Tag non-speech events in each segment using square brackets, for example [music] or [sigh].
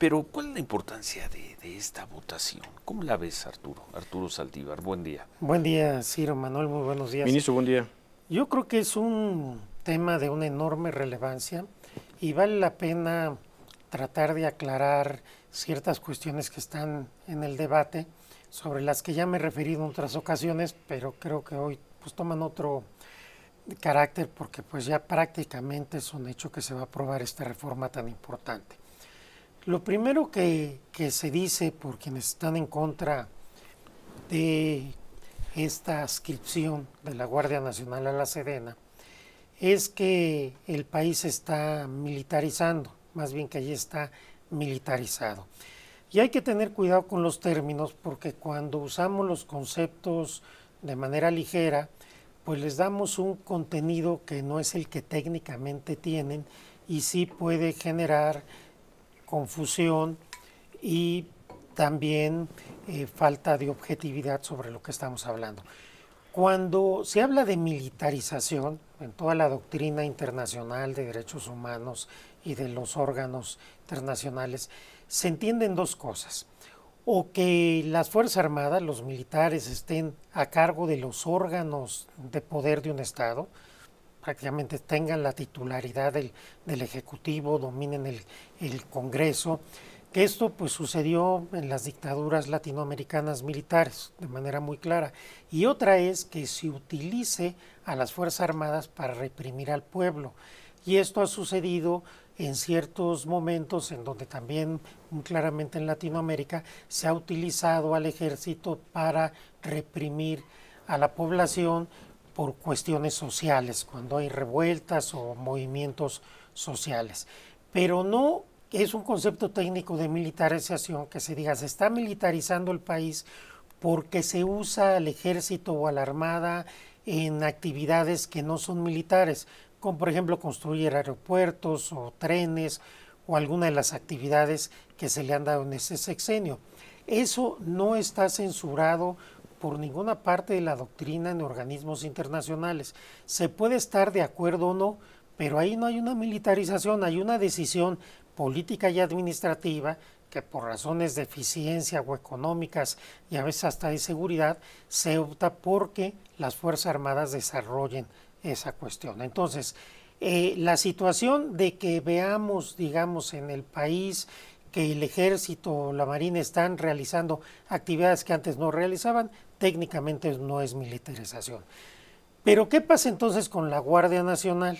Pero, ¿cuál es la importancia de, esta votación? ¿Cómo la ves, Arturo? Arturo Saldívar, buen día. Buen día, Ciro Manuel, muy buenos días. Ministro, buen día. Yo creo que es un tema de una enorme relevancia y vale la pena tratar de aclarar ciertas cuestiones que están en el debate, sobre las que ya me he referido en otras ocasiones, pero creo que hoy pues toman otro carácter porque pues ya prácticamente es un hecho que se va a aprobar esta reforma tan importante. Lo primero que, se dice por quienes están en contra de esta ascripción de la Guardia Nacional a la Sedena es que el país está militarizando, más bien que allí está militarizado. Y hay que tener cuidado con los términos porque cuando usamos los conceptos de manera ligera, pues les damos un contenido que no es el que técnicamente tienen y sí puede generar confusión y también eh, falta de objetividad sobre lo que estamos hablando. Cuando se habla de militarización en toda la doctrina internacional de derechos humanos y de los órganos internacionales, se entienden dos cosas. O que las Fuerzas Armadas, los militares, estén a cargo de los órganos de poder de un Estado, prácticamente tengan la titularidad del, del Ejecutivo, dominen el, el, Congreso, que esto pues sucedió en las dictaduras latinoamericanas militares de manera muy clara. Y otra es que se utilice a las Fuerzas Armadas para reprimir al pueblo. Y esto ha sucedido en ciertos momentos en donde también muy claramente en Latinoamérica se ha utilizado al ejército para reprimir a la población por cuestiones sociales, cuando hay revueltas o movimientos sociales. Pero no es un concepto técnico de militarización que se diga, se está militarizando el país porque se usa al ejército o a la armada en actividades que no son militares, como por ejemplo construir aeropuertos o trenes o alguna de las actividades que se le han dado en ese sexenio. Eso no está censurado por ninguna parte de la doctrina en organismos internacionales. Se puede estar de acuerdo o no, pero ahí no hay una militarización, hay una decisión política y administrativa que por razones de eficiencia o económicas y a veces hasta de seguridad, se opta porque las Fuerzas Armadas desarrollen esa cuestión. Entonces, eh, la situación de que veamos, digamos, en el país que el ejército o la marina están realizando actividades que antes no realizaban, técnicamente no es militarización. Pero ¿qué pasa entonces con la Guardia Nacional?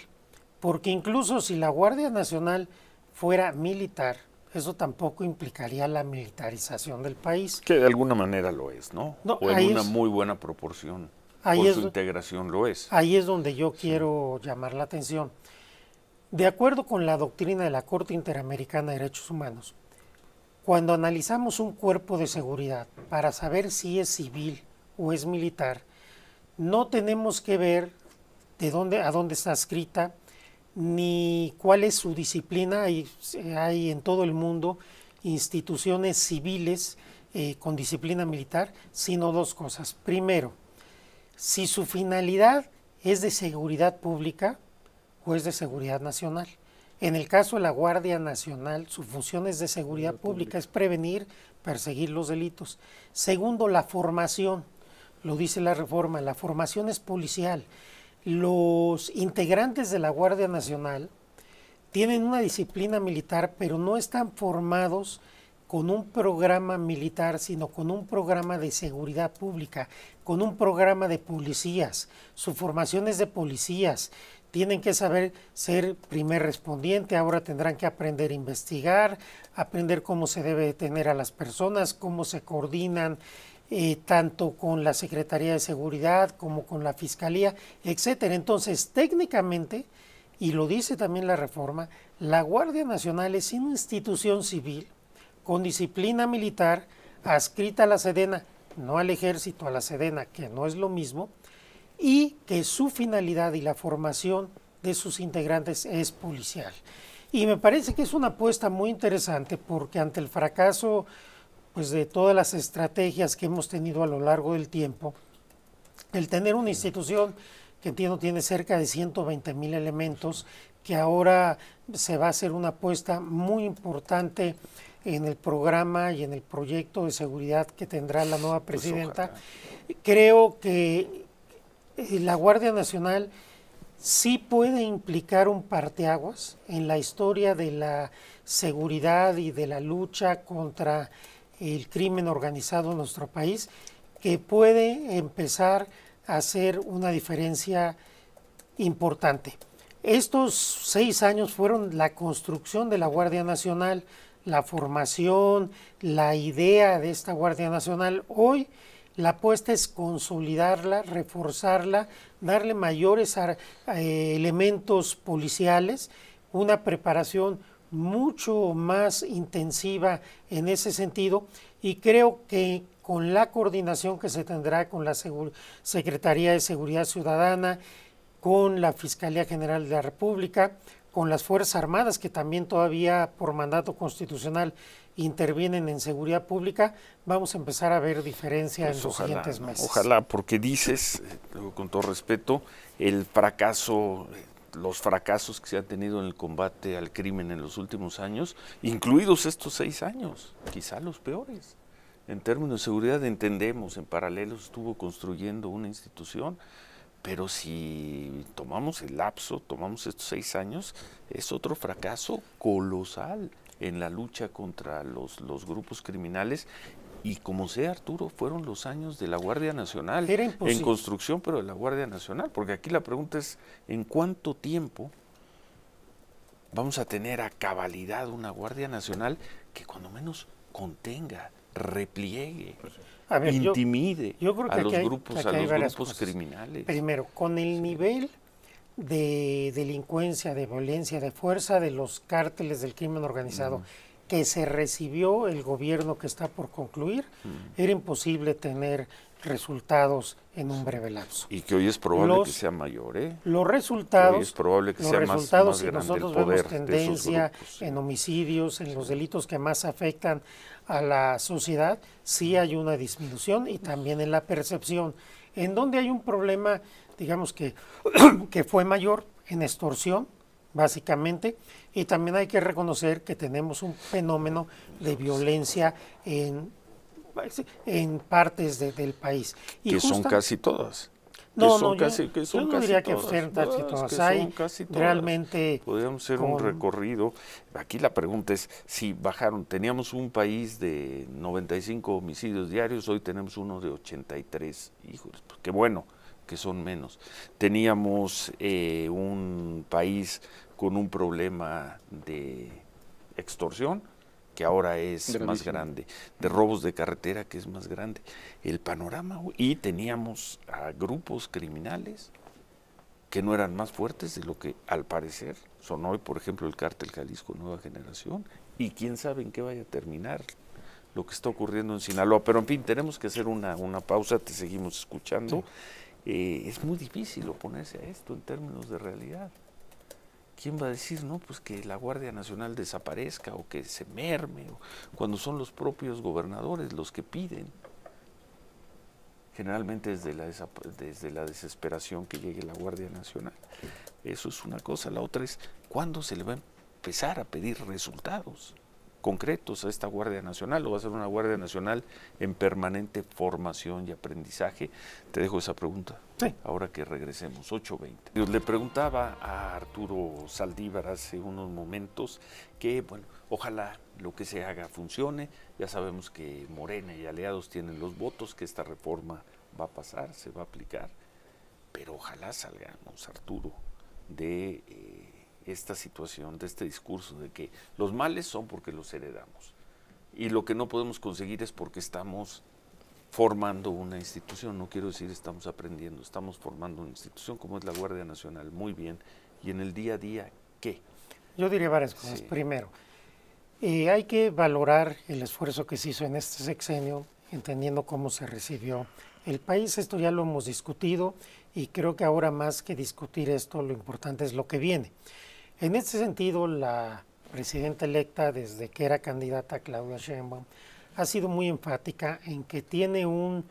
Porque incluso si la Guardia Nacional fuera militar, eso tampoco implicaría la militarización del país. Que de alguna manera lo es, ¿no? o en una muy buena proporción. Ahí es, su integración lo es. Ahí es donde yo quiero llamar la atención. De acuerdo con la doctrina de la Corte Interamericana de Derechos Humanos, cuando analizamos un cuerpo de seguridad para saber si es civil o es militar. No tenemos que ver de dónde a dónde está escrita ni cuál es su disciplina. Hay, hay en todo el mundo instituciones civiles eh, con disciplina militar, sino dos cosas. Primero, si su finalidad es de seguridad pública o es de seguridad nacional. En el caso de la Guardia Nacional, su función es de seguridad pública, es prevenir, perseguir los delitos. Segundo, la formación lo dice la reforma, la formación es policial. Los integrantes de la Guardia Nacional tienen una disciplina militar, pero no están formados con un programa militar, sino con un programa de seguridad pública, con un programa de policías. Su formación es de policías. Tienen que saber ser primer respondiente, ahora tendrán que aprender a investigar, aprender cómo se debe detener a las personas, cómo se coordinan, eh, tanto con la Secretaría de Seguridad como con la Fiscalía, etcétera. Entonces, técnicamente, y lo dice también la reforma, la Guardia Nacional es una institución civil con disciplina militar adscrita a la Sedena, no al ejército, a la Sedena, que no es lo mismo, y que su finalidad y la formación de sus integrantes es policial. Y me parece que es una apuesta muy interesante porque ante el fracaso pues de todas las estrategias que hemos tenido a lo largo del tiempo, el tener una institución que entiendo tiene cerca de 120 mil elementos, que ahora se va a hacer una apuesta muy importante en el programa y en el proyecto de seguridad que tendrá la nueva pues, presidenta. Creo que eh, la Guardia Nacional sí puede implicar un parteaguas en la historia de la seguridad y de la lucha contra el crimen organizado en nuestro país, que puede empezar a hacer una diferencia importante. Estos seis años fueron la construcción de la Guardia Nacional, la formación, la idea de esta Guardia Nacional. Hoy la apuesta es consolidarla, reforzarla, darle mayores eh, elementos policiales, una preparación mucho más intensiva en ese sentido y creo que con la coordinación que se tendrá con la Secretaría de Seguridad Ciudadana, con la Fiscalía General de la República, con las Fuerzas Armadas, que también todavía por mandato constitucional intervienen en seguridad pública, vamos a empezar a ver diferencia en pues los siguientes meses. Ojalá, porque dices, eh, con todo respeto, el fracaso los fracasos que se han tenido en el combate al crimen en los últimos años, incluidos estos seis años, quizá los peores. En términos de seguridad entendemos, en paralelo estuvo construyendo una institución, pero si tomamos el lapso, tomamos estos seis años, es otro fracaso colosal en la lucha contra los, los grupos criminales y como sea Arturo, fueron los años de la Guardia Nacional, en construcción, pero de la Guardia Nacional, porque aquí la pregunta es, ¿en cuánto tiempo vamos a tener a cabalidad una Guardia Nacional que cuando menos contenga, repliegue, pues, intimide a, los grupos, a los grupos, criminales? Primero, con el nivel de delincuencia, de violencia, de fuerza de los cárteles del crimen organizado que se recibió el gobierno que está por concluir, mm. era imposible tener resultados en un breve lapso. Y que hoy es probable que sea mayor, ¿eh? Los resultados. es probable que sea más, si nosotros vemos tendencia en homicidios, en los delitos que más afectan a la sociedad, sí mm. hay una disminución y también en la percepción. En donde hay un problema, digamos que, [clears throat] que fue mayor en extorsión, básicamente. Y también hay que reconocer que tenemos un fenómeno de violencia en, en partes del país. Y que son casi todas. No, no, que son casi que Hay casi realmente... Podríamos hacer un recorrido. Aquí la pregunta es si bajaron. Teníamos un país de 95 homicidios diarios, hoy tenemos uno de 83. tres hijos pues qué bueno que son menos. Teníamos eh, un país con un problema de extorsión, que ahora es más grande, de robos de carretera, que es más grande. El panorama, y teníamos a grupos criminales que no eran más fuertes de lo que al parecer son hoy, por ejemplo, el cártel Jalisco Nueva Generación, y quién sabe en qué vaya a terminar lo que está ocurriendo en Sinaloa. Pero en fin, tenemos que hacer una, una pausa, te seguimos escuchando. Eh, es muy difícil oponerse a esto en términos de realidad. ¿Quién va a decir, no, pues que la Guardia Nacional desaparezca o que se merme, cuando son los propios gobernadores los que piden? Generalmente desde la, desde la desesperación que llegue la Guardia Nacional. Eso es una cosa. La otra es, ¿cuándo se le va a empezar a pedir resultados? concretos a esta Guardia Nacional, o va a ser una Guardia Nacional en permanente formación y aprendizaje? Te dejo esa pregunta. Sí. Ahora que regresemos, 8.20. Le preguntaba a Arturo Saldívar hace unos momentos que, bueno, ojalá lo que se haga funcione. Ya sabemos que Morena y aliados tienen los votos, que esta reforma va a pasar, se va a aplicar. Pero ojalá salgamos, Arturo, de... Eh, esta situación, de este discurso de que los males son porque los heredamos y lo que no podemos conseguir es porque estamos formando una institución, no quiero decir estamos aprendiendo, estamos formando una institución como es la Guardia Nacional, muy bien, y en el día a día, ¿qué? Yo diría varias cosas. Primero, eh, hay que valorar el esfuerzo que se hizo en este sexenio, entendiendo cómo se recibió el país, esto ya lo hemos discutido, y creo que ahora más que discutir esto, lo importante es lo que viene. En este sentido, la presidenta electa, desde que era candidata Claudia Sheinbaum, ha sido muy enfática en que tiene un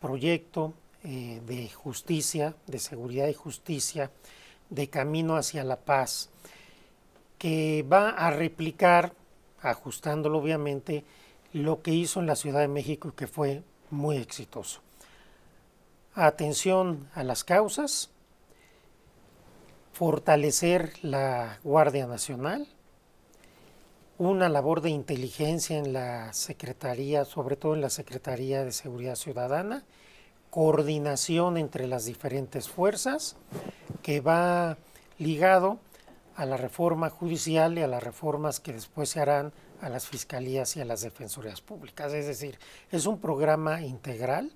proyecto eh, de justicia, de seguridad y justicia, de camino hacia la paz, que va a replicar, ajustándolo obviamente, lo que hizo en la Ciudad de México y que fue muy exitoso. Atención a las causas, fortalecer la Guardia Nacional, una labor de inteligencia en la Secretaría, sobre todo en la Secretaría de Seguridad Ciudadana, coordinación entre las diferentes fuerzas, que va ligado a la reforma judicial y a las reformas que después se harán a las fiscalías y a las defensorías públicas. Es decir, es un programa integral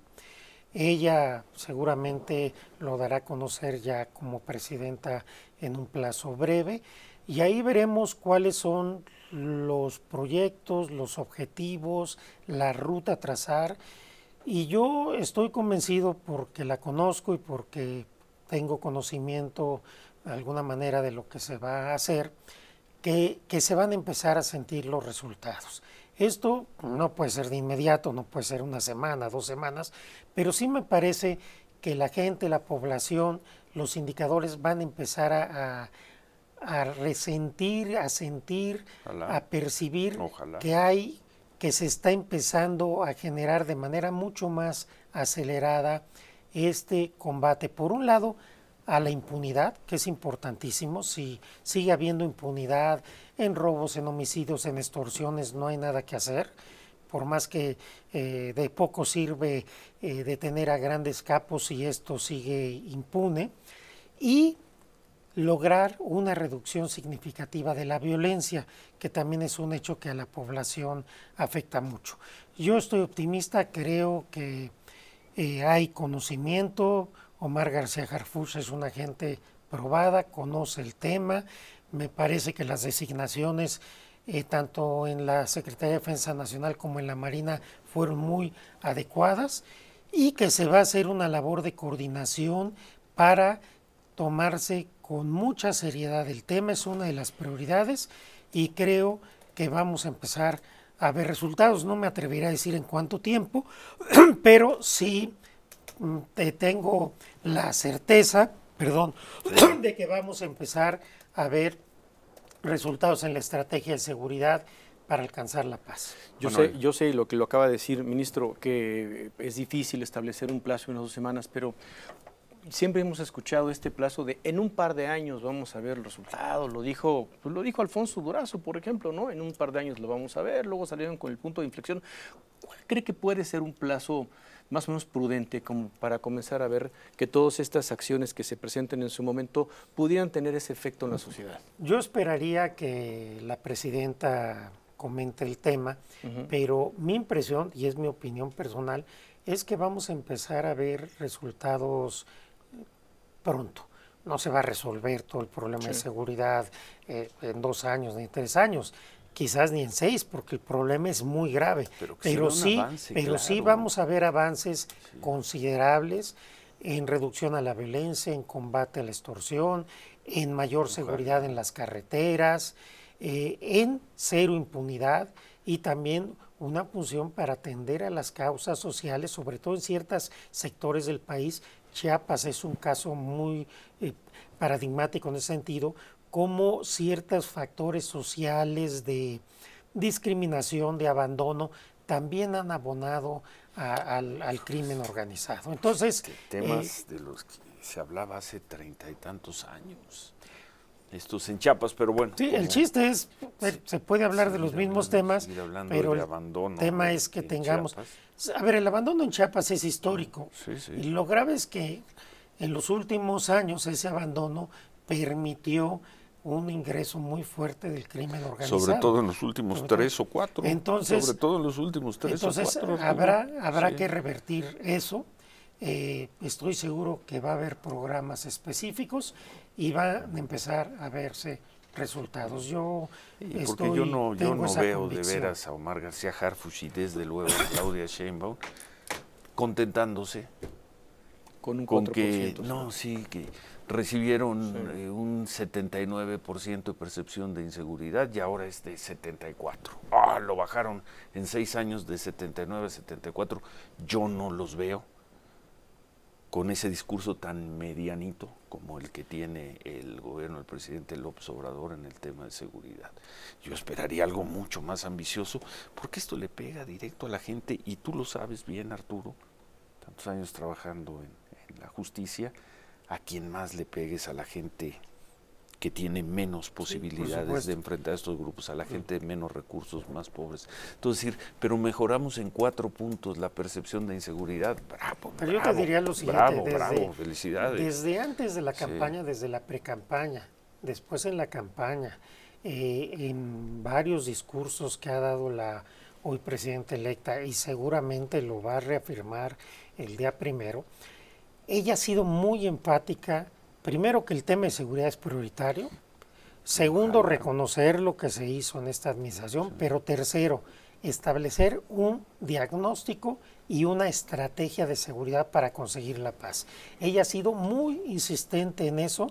ella seguramente lo dará a conocer ya como presidenta en un plazo breve y ahí veremos cuáles son los proyectos, los objetivos, la ruta a trazar. Y yo estoy convencido porque la conozco y porque tengo conocimiento de alguna manera de lo que se va a hacer, que, que se van a empezar a sentir los resultados. Esto no puede ser de inmediato, no puede ser una semana, dos semanas, pero sí me parece que la gente, la población, los indicadores van a empezar a, resentir, a sentir, a percibir que hay, que se está empezando a generar de manera mucho más acelerada este combate. Por un lado, a la impunidad, que es importantísimo, si sigue habiendo impunidad, en robos, en homicidios, en extorsiones, no hay nada que hacer. Por más que eh, de poco sirve eh, detener a grandes capos y esto sigue impune. Y lograr una reducción significativa de la violencia, que también es un hecho que a la población afecta mucho. Yo estoy optimista, creo que eh, hay conocimiento, Omar García Jarfus es una gente probada, conoce el tema, me parece que las designaciones, eh, tanto en la Secretaría de Defensa Nacional como en la Marina, fueron muy adecuadas y que se va a hacer una labor de coordinación para tomarse con mucha seriedad el tema, es una de las prioridades y creo que vamos a empezar a ver resultados. No me atrevería a decir en cuánto tiempo, [clears throat] pero sí mm, tengo la certeza, perdón, [clears throat] de que vamos a empezar a ver resultados en la estrategia de seguridad para alcanzar la paz. Yo sé, yo sé lo que lo acaba de decir, ministro, que es difícil establecer un plazo en unas dos semanas, pero siempre hemos escuchado este plazo de en un par de años vamos a ver el resultado. Lo dijo, pues, lo dijo Alfonso Durazo, por ejemplo, ¿no? En un par de años lo vamos a ver, luego salieron con el punto de inflexión. ¿Cuál cree que puede ser un plazo? más o menos prudente como para comenzar a ver que todas estas acciones que se presenten en su momento pudieran tener ese efecto en la sociedad? Yo esperaría que la presidenta comente el tema, pero mi impresión, y es mi opinión personal, es que vamos a empezar a ver resultados eh, pronto. No se va a resolver todo el problema de seguridad eh, en dos años ni tres años, quizás ni en seis, porque el problema es muy grave. Pero, sí, pero sí vamos a ver avances considerables en reducción a la violencia, en combate a la extorsión, en mayor seguridad en las carreteras, eh, en cero impunidad y también una función para atender a las causas sociales, sobre todo en ciertos sectores del país. Chiapas es un caso muy eh, paradigmático en ese sentido, cómo ciertos factores sociales de discriminación, de abandono, también han abonado al, crimen organizado. Entonces... Temas eh, de los que se hablaba hace treinta y tantos años. Estos en Chiapas, pero bueno. Sí, el chiste es, eh, se, puede hablar de los mismos temas, pero el tema es que tengamos... A ver, el abandono en Chiapas es histórico. Sí, sí. Y lo grave es que en los últimos años ese abandono permitió un ingreso muy fuerte del crimen organizado. Sobre todo en los últimos tres o cuatro. Entonces, sobre todo en los últimos tres o cuatro. habrá, habrá que revertir eso. Eh, estoy seguro que va a haber programas específicos y van a empezar a verse resultados. Yo porque yo no, yo veo de veras a Omar García Harfuch y desde luego a Claudia Sheinbaum contentándose con un con que no, sí que recibieron eh, un 79% de percepción de inseguridad y ahora es de 74. ¡Ah! Lo bajaron en seis años de 79 a 74. Yo no los veo con ese discurso tan medianito como el que tiene el gobierno del presidente López Obrador en el tema de seguridad. Yo esperaría algo mucho más ambicioso, porque esto le pega directo a la gente, y tú lo sabes bien, Arturo, tantos años trabajando en la justicia, a quien más le pegues a la gente que tiene menos posibilidades de enfrentar a estos grupos, a la mm. gente de menos recursos, más pobres. Entonces, decir, pero mejoramos en cuatro puntos la percepción de inseguridad. Bravo, yo te diría lo siguiente, desde, felicidades. Desde antes de la campaña, desde la precampaña, después en la campaña, eh, en varios discursos que ha dado la hoy presidenta electa y seguramente lo va a reafirmar el día primero, ella ha sido muy empática, primero que el tema de seguridad es prioritario, segundo, reconocer lo que se hizo en esta administración, pero tercero, establecer un diagnóstico y una estrategia de seguridad para conseguir la paz. Ella ha sido muy insistente en eso,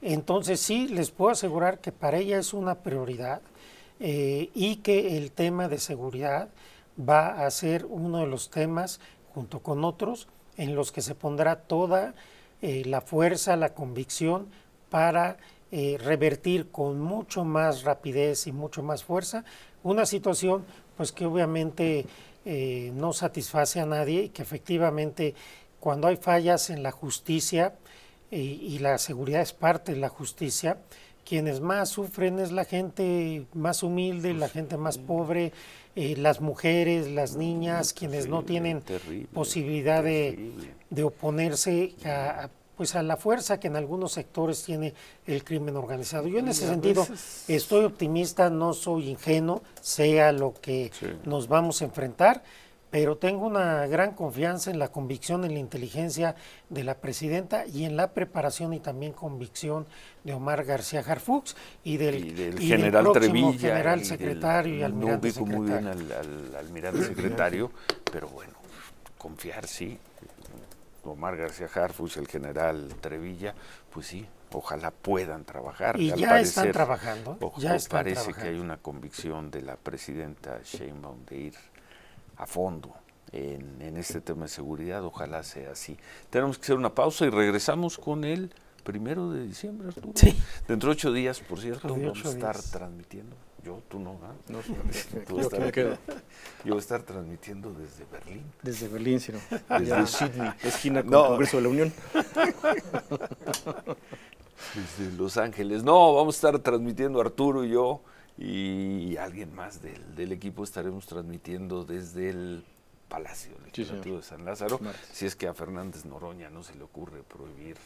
entonces sí, les puedo asegurar que para ella es una prioridad eh, y que el tema de seguridad va a ser uno de los temas, junto con otros, en los que se pondrá toda eh, la fuerza, la convicción para eh, revertir con mucho más rapidez y mucho más fuerza una situación pues que obviamente eh, no satisface a nadie y que efectivamente cuando hay fallas en la justicia y la seguridad es parte de la justicia, quienes más sufren es la gente más humilde, la gente más pobre, eh, las mujeres, las niñas, mm, quienes no tienen posibilidad de, oponerse a, pues a la fuerza que en algunos sectores tiene el crimen organizado. Yo en ese sentido estoy optimista, no soy ingenuo, sea lo que nos vamos a enfrentar pero tengo una gran confianza en la convicción, en la inteligencia de la presidenta y en la preparación y también convicción de Omar García Harfux y del, del general Trevilla, secretario y, no secretario. muy bien al, almirante secretario, pero bueno, confiar sí. Omar García Harfux, el general Trevilla, pues sí, ojalá puedan trabajar. Y ya están trabajando. parece que hay una convicción de la presidenta Sheinbaum de ir a fondo en, en este tema de seguridad. Ojalá sea así. Tenemos que hacer una pausa y regresamos con el primero de diciembre, Arturo. Sí. Dentro de ocho días, por cierto, vamos a estar transmitiendo. Yo, tú no, ¿ah? no [laughs] tú yo, [laughs] yo voy a estar transmitiendo desde Berlín. Desde Berlín, sino Desde Sydney, [laughs] esquina con Congreso de la Unión. desde Los Ángeles. No, vamos a estar transmitiendo Arturo y yo y alguien más del, equipo estaremos transmitiendo desde el Palacio Legislativo de San Lázaro, si es que a Fernández Noroña no se le ocurre prohibir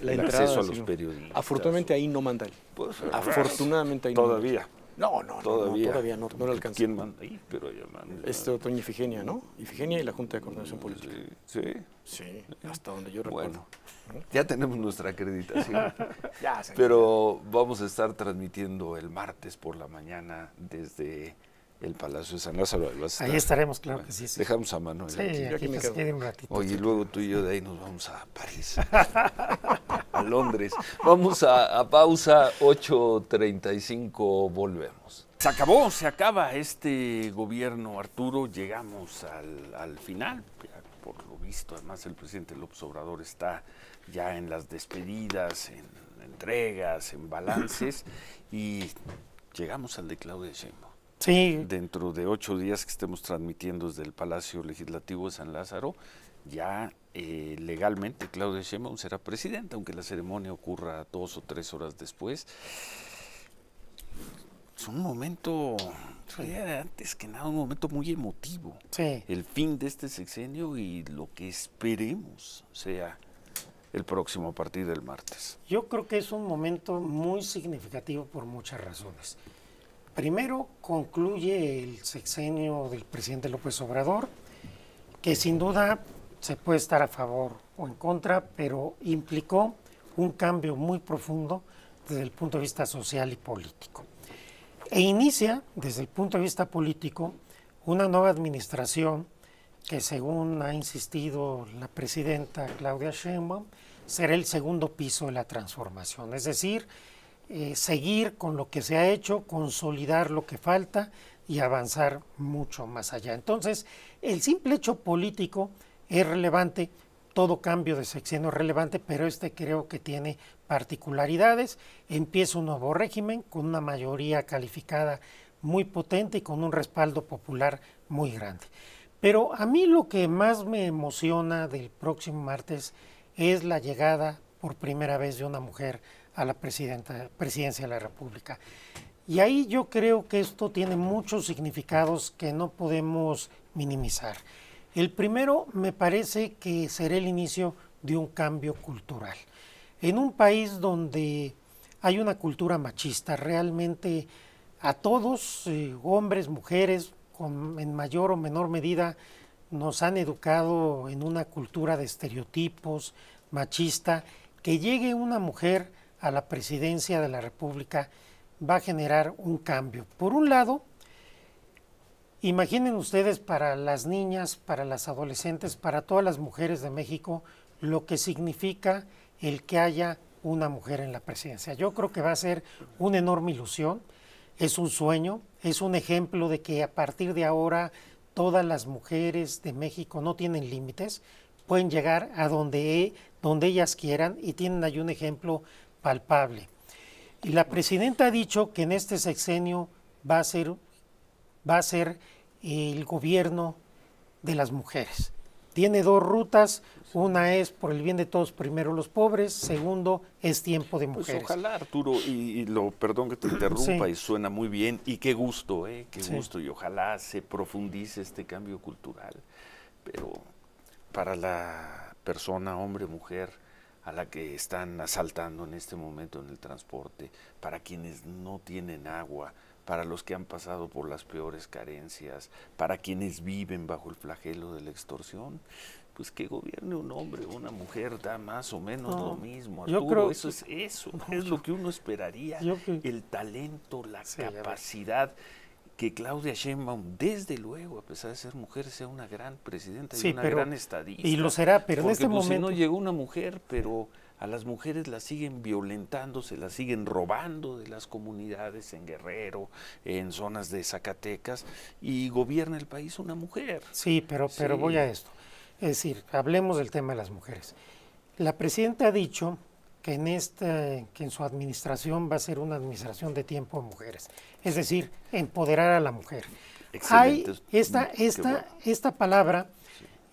el acceso a los periodistas. Afortunadamente ahí no mandan. Pues, afortunadamente ahí todavía, no, no, todavía no, no, lo alcanza. ¿Quién manda ahí? Pero ya manda. Este otoño Ifigenia, ¿no? Ifigenia y la Junta de Coordinación Política. Sí. Sí, hasta donde yo recuerdo. Bueno, ya tenemos nuestra acreditación. [laughs] ya, Pero vamos a estar transmitiendo el martes por la mañana desde el Palacio de San Lázaro. ahí estaremos, claro que sí, Dejamos a Manuel. Sí, aquí, me quedo. un ratito. Oye, y luego tú y yo de ahí nos vamos a París. [laughs] a Londres. Vamos a, pausa, 8.35, volvemos. Se acabó, se acaba este gobierno, Arturo. Llegamos al, final. Por lo visto, además, el presidente López Obrador está ya en las despedidas, en entregas, en balances. y llegamos al de Claudia Sí. Dentro de ocho días que estemos transmitiendo desde el Palacio Legislativo de San Lázaro, ya eh, legalmente Claudia Sheinbaum será presidenta, aunque la ceremonia ocurra dos o tres horas después. Es un momento, antes que nada, un momento muy emotivo. Sí. El fin de este sexenio y lo que esperemos sea el próximo a partir del martes. Yo creo que es un momento muy significativo por muchas razones. Primero, concluye el sexenio del presidente López Obrador, que sin duda se puede estar a favor o en contra, pero implicó un cambio muy profundo desde el punto de vista social y político. E inicia, desde el punto de vista político, una nueva administración que, según ha insistido la presidenta Claudia Sheinbaum, será el segundo piso de la transformación, es decir, eh, seguir con lo que se ha hecho, consolidar lo que falta y avanzar mucho más allá. Entonces, el simple hecho político es relevante, todo cambio de sexenio es relevante, pero este creo que tiene particularidades. Empieza un nuevo régimen con una mayoría calificada muy potente y con un respaldo popular muy grande. Pero a mí lo que más me emociona del próximo martes es la llegada por primera vez de una mujer a la presidencia de la República. Y ahí yo creo que esto tiene muchos significados que no podemos minimizar. El primero me parece que será el inicio de un cambio cultural. En un país donde hay una cultura machista, realmente a todos, eh, hombres, mujeres, en mayor o menor medida, nos han educado en una cultura de estereotipos machista. Que llegue una mujer a la presidencia de la República va a generar un cambio. Por un lado, Imaginen ustedes para las niñas, para las adolescentes, para todas las mujeres de México, lo que significa el que haya una mujer en la presidencia. Yo creo que va a ser una enorme ilusión, es un sueño, es un ejemplo de que a partir de ahora todas las mujeres de México no tienen límites, pueden llegar a donde, e, donde ellas quieran y tienen ahí un ejemplo palpable. Y la presidenta ha dicho que en este sexenio va a ser, va a ser el gobierno de las mujeres. Tiene dos rutas, una es por el bien de todos, primero los pobres, segundo es tiempo de pues mujeres. ojalá, Arturo, y, lo perdón que te interrumpa, y suena muy bien, y qué gusto, eh, qué gusto, y ojalá se profundice este cambio cultural. Pero para la persona, hombre, mujer, a la que están asaltando en este momento en el transporte, para quienes no tienen agua, para los que han pasado por las peores carencias, para quienes viven bajo el flagelo de la extorsión. Pues que gobierne un hombre o una mujer da más o menos lo mismo. Arturo, yo creo, eso es eso, [laughs] es lo que uno esperaría. el talento, la capacidad que Claudia Sheinbaum, desde luego, a pesar de ser mujer, sea una gran presidenta y una gran estadista. Y lo será, pero en este pues, momento... no llegó una mujer, pero a las mujeres las siguen violentando, se las siguen robando de las comunidades en Guerrero, en zonas de Zacatecas, y gobierna el país una mujer. Sí, pero, pero voy a esto. Es decir, hablemos del tema de las mujeres. La presidenta ha dicho que en, este, que en su administración va a ser una administración de tiempo de mujeres, es decir, empoderar a la mujer. Mm, esta, palabra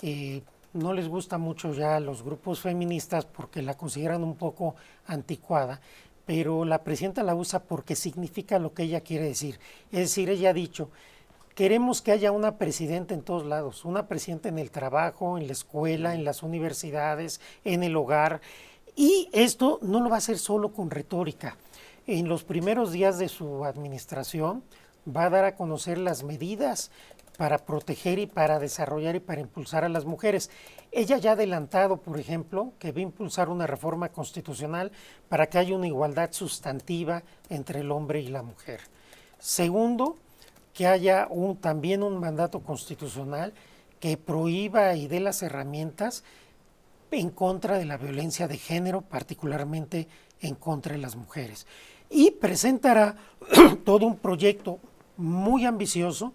eh, no les gusta mucho ya a los grupos feministas porque la consideran un poco anticuada, pero la presidenta la usa porque significa lo que ella quiere decir. Es decir, ella ha dicho, queremos que haya una presidenta en todos lados, una presidenta en el trabajo, en la escuela, en las universidades, en el hogar. Y esto no lo va a hacer solo con retórica. En los primeros días de su administración va a dar a conocer las medidas para proteger y para desarrollar y para impulsar a las mujeres. Ella ya ha adelantado, por ejemplo, que va a impulsar una reforma constitucional para que haya una igualdad sustantiva entre el hombre y la mujer. Segundo, que haya un, también un mandato constitucional que prohíba y dé las herramientas en contra de la violencia de género, particularmente en contra de las mujeres. Y presentará [clears throat] todo un proyecto muy ambicioso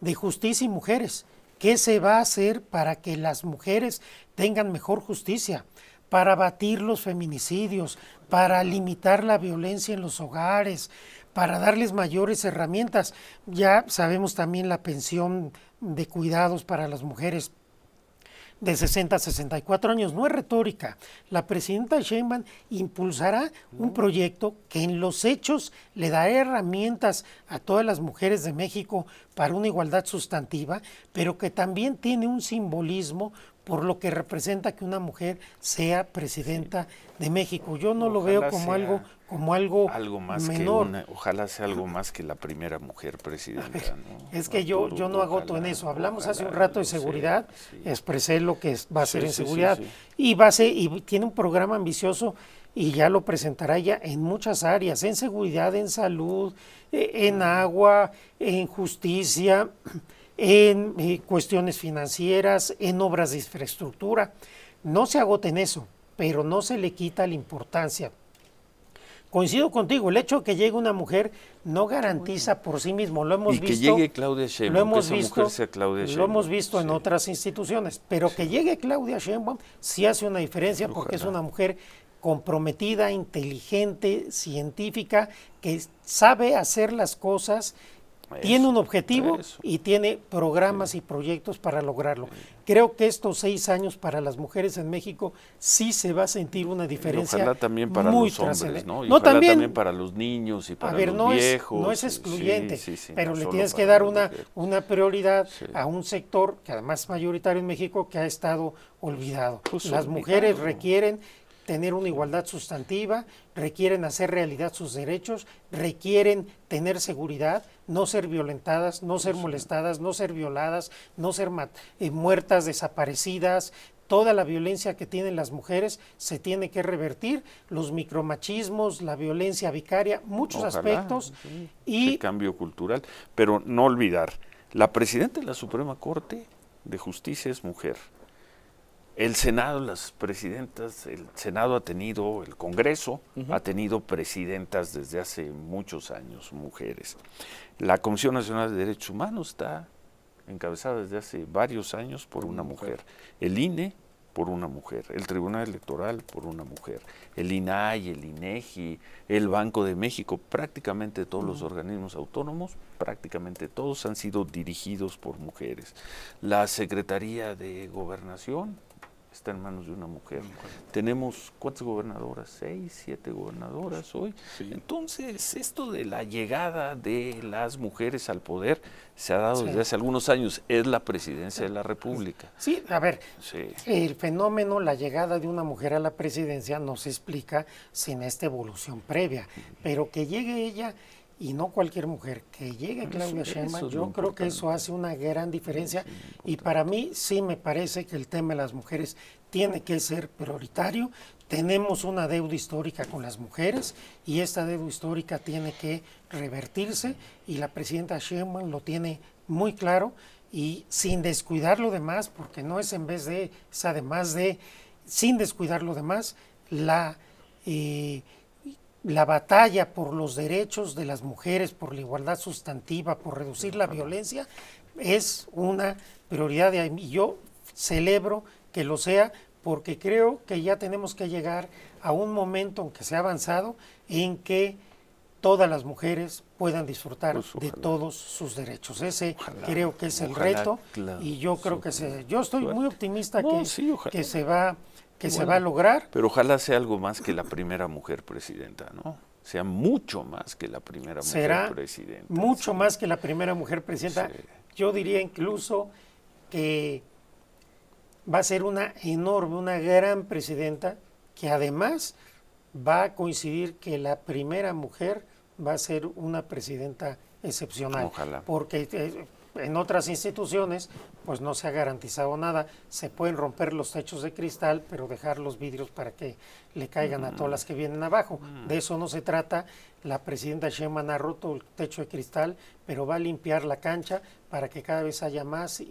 de justicia y mujeres. ¿Qué se va a hacer para que las mujeres tengan mejor justicia? Para batir los feminicidios, para limitar la violencia en los hogares, para darles mayores herramientas. Ya sabemos también la pensión de cuidados para las mujeres de 60 a 64 años. No es retórica. La presidenta Sheinbaum impulsará un mm. proyecto que en los hechos le dará herramientas a todas las mujeres de México para una igualdad sustantiva, pero que también tiene un simbolismo por lo que representa que una mujer sea presidenta de México. Yo no lo veo como algo como algo, más menor. ojalá sea algo más que la primera mujer presidenta. Es que yo, yo no agoto en eso. Hablamos hace un rato de seguridad, expresé lo que va a ser en seguridad y va a ser, y tiene un programa ambicioso y ya lo presentará ya en muchas áreas, en seguridad, en salud, e, en agua, en justicia en eh, cuestiones financieras, en obras de infraestructura. No se agoten en eso, pero no se le quita la importancia. Coincido contigo, el hecho de que llegue una mujer no garantiza por sí mismo, lo hemos visto. que llegue Claudia Sheinbaum, lo hemos visto, Lo hemos visto en otras instituciones, pero que llegue Claudia Sheinbaum sí hace una diferencia porque es una mujer comprometida, inteligente, científica, que sabe hacer las cosas tiene un objetivo y tiene programas y proyectos para lograrlo. Creo que estos seis años para las mujeres en México sí se va a sentir una diferencia. Y ojalá también para los hombres, ¿no? Y también, para los niños y para los no viejos. no es excluyente, pero le tienes que dar una, una prioridad a un sector que además mayoritario en México que ha estado olvidado. Pues las mujeres requieren tener una igualdad sustantiva, requieren hacer realidad sus derechos, requieren tener seguridad, no ser violentadas, no ser molestadas, no ser violadas, no ser eh, muertas, desaparecidas. Toda la violencia que tienen las mujeres se tiene que revertir, los micromachismos, la violencia vicaria, muchos aspectos. Y cambio cultural, pero no olvidar, la presidenta de la Suprema Corte de Justicia es mujer. El Senado, las presidentas, el Senado ha tenido, el Congreso ha tenido presidentas desde hace muchos años, mujeres. La Comisión Nacional de Derechos Humanos está encabezada desde hace varios años por una mujer. El INE por una mujer, el Tribunal Electoral por una mujer, el INAI, el INEGI, e el Banco de México, prácticamente todos los organismos autónomos, prácticamente todos han sido dirigidos por mujeres. La Secretaría de Gobernación está en manos de una mujer. Tenemos cuántas gobernadoras, seis, siete gobernadoras hoy. Entonces, esto de la llegada de las mujeres al poder se ha dado desde hace algunos años. Es la presidencia de la República. Sí, a ver, el fenómeno, la llegada de una mujer a la presidencia no se explica sin esta evolución previa, pero que llegue ella y no cualquier mujer. Que llegue a Claudia yo creo que eso hace una gran diferencia. y para mí sí me parece que el tema de las mujeres tiene que ser prioritario. Tenemos una deuda histórica con las mujeres y esta deuda histórica tiene que revertirse y la presidenta Sheinbaum lo tiene muy claro y sin descuidar lo demás, porque no es en vez de, es además de, sin descuidar lo demás, la... Eh, la batalla por los derechos de las mujeres, por la igualdad sustantiva, por reducir la violencia, es una prioridad de y yo celebro que lo sea porque creo que ya tenemos que llegar a un momento, en que se ha avanzado, en que todas las mujeres puedan disfrutar pues, de todos sus derechos. Ese creo que es el reto y yo creo que se, yo estoy muy optimista que, que se va que se va a lograr. Pero ojalá sea algo más que la primera mujer presidenta, ¿no? Sea mucho más que la primera mujer ¿Será presidenta. Mucho más que la primera mujer presidenta. Yo diría incluso que va a ser una enorme, una gran presidenta que además va a coincidir que la primera mujer va a ser una presidenta excepcional. Ojalá. Porque eh, en otras instituciones, pues no se ha garantizado nada. Se pueden romper los techos de cristal, pero dejar los vidrios para que le caigan a todas las que vienen abajo. Mm. De eso no se trata. La presidenta Sheman ha roto el techo de cristal, pero va a limpiar la cancha para que cada vez haya más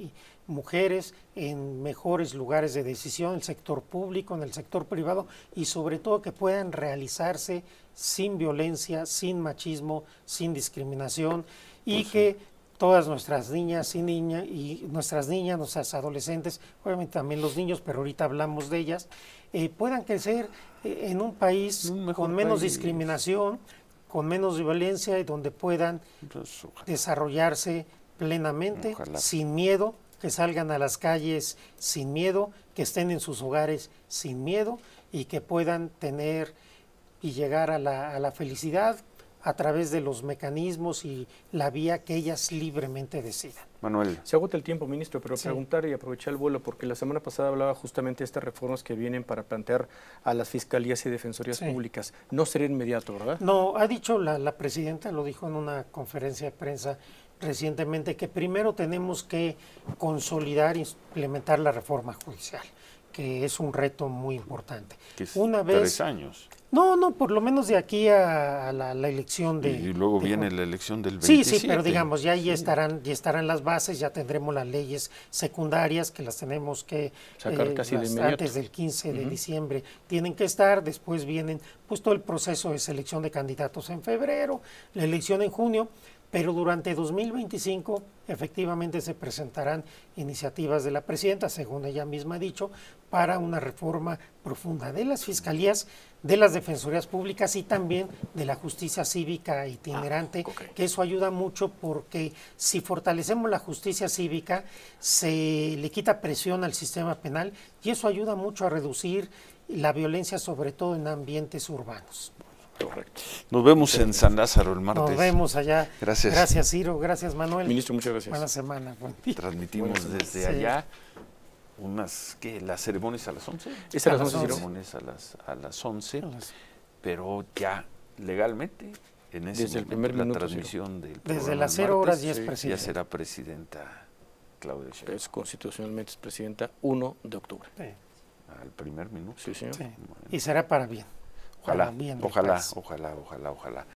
mujeres en mejores lugares de decisión, en el sector público, en el sector privado y sobre todo que puedan realizarse sin violencia, sin machismo, sin discriminación y pues que todas nuestras niñas y niñas, y nuestras niñas, nuestras adolescentes, obviamente también los niños, pero ahorita hablamos de ellas, eh, puedan crecer eh, en un país con menos discriminación, con menos violencia y donde puedan pues, desarrollarse plenamente, sin miedo, que salgan a las calles sin miedo, que estén en sus hogares sin miedo y que puedan tener y llegar a la felicidad a través de los mecanismos y la vía que ellas libremente decidan. Manuel. Se agota el tiempo, ministro, pero preguntar y aprovechar el vuelo, porque la semana pasada hablaba justamente de estas reformas que vienen para plantear a las fiscalías y defensorías públicas. No sería inmediato, ¿verdad? No, ha dicho la, presidenta, lo dijo en una conferencia de prensa recientemente, que primero tenemos que consolidar e implementar la reforma judicial que es un reto muy importante. es una tres años. No, no, por lo menos de aquí a, la, elección de... Y luego viene la elección del 27. Sí, sí, pero digamos, ya ahí estarán, ya estarán las bases, ya tendremos las leyes secundarias que las tenemos que... Sacar eh, casi Antes del 15 de diciembre tienen que estar, después vienen pues todo el proceso de selección de candidatos en febrero, la elección en junio pero durante 2025 efectivamente se presentarán iniciativas de la presidenta, según ella misma ha dicho, para una reforma profunda de las fiscalías, de las defensorías públicas y también de la justicia cívica itinerante, ah, que eso ayuda mucho porque si fortalecemos la justicia cívica, se le quita presión al sistema penal y eso ayuda mucho a reducir la violencia, sobre todo en ambientes urbanos. Correcto. Nos vemos en San Lázaro el martes. Nos vemos allá. Gracias. Gracias, Ciro. Gracias, Manuel. Ministro, muchas gracias. Buena semana. Transmitimos desde allá unas, ¿qué? ¿Las ceremonias a las 11? Es a, las 11, ceremonias a las, 11, pero ya legalmente, en ese desde momento, el primer la minuto, transmisión del Desde las 0 horas y es Ya será presidenta Claudia Sheinbaum. Es constitucionalmente presidenta 1 de octubre. Al primer minuto. Sí, señor. Y será para bien ojalá, ojalá, ojalá, ojalá, ojalá.